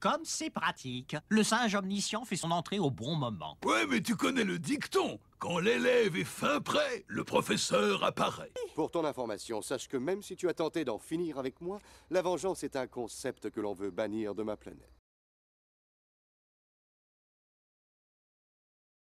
Comme c'est pratique, le singe omniscient fait son entrée au bon moment. Ouais, mais tu connais le dicton Quand l'élève est fin prêt, le professeur apparaît. Pour ton information, sache que même si tu as tenté d'en finir avec moi, la vengeance est un concept que l'on veut bannir de ma planète.